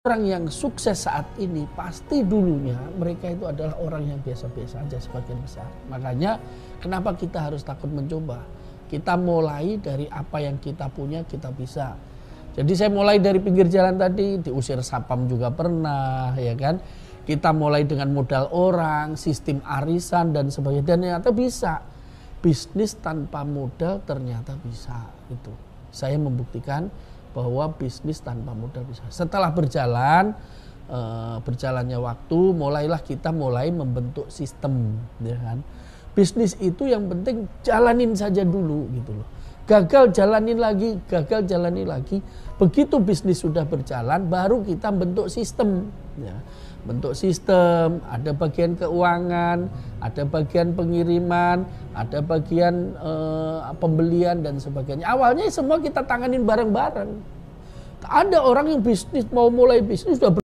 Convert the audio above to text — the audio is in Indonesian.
Orang yang sukses saat ini pasti dulunya mereka itu adalah orang yang biasa-biasa aja sebagian besar. Makanya kenapa kita harus takut mencoba? Kita mulai dari apa yang kita punya kita bisa. Jadi saya mulai dari pinggir jalan tadi, diusir sapam juga pernah, ya kan? Kita mulai dengan modal orang, sistem arisan dan sebagainya dan ternyata bisa. Bisnis tanpa modal ternyata bisa itu. Saya membuktikan bahwa bisnis tanpa modal bisa. Setelah berjalan eh, berjalannya waktu, mulailah kita mulai membentuk sistem, ya kan. Bisnis itu yang penting jalanin saja dulu gitu loh gagal jalanin lagi, gagal jalanin lagi. Begitu bisnis sudah berjalan, baru kita bentuk sistem. Ya. Bentuk sistem, ada bagian keuangan, ada bagian pengiriman, ada bagian eh, pembelian dan sebagainya. Awalnya semua kita tanganin bareng-bareng. Ada orang yang bisnis mau mulai bisnis sudah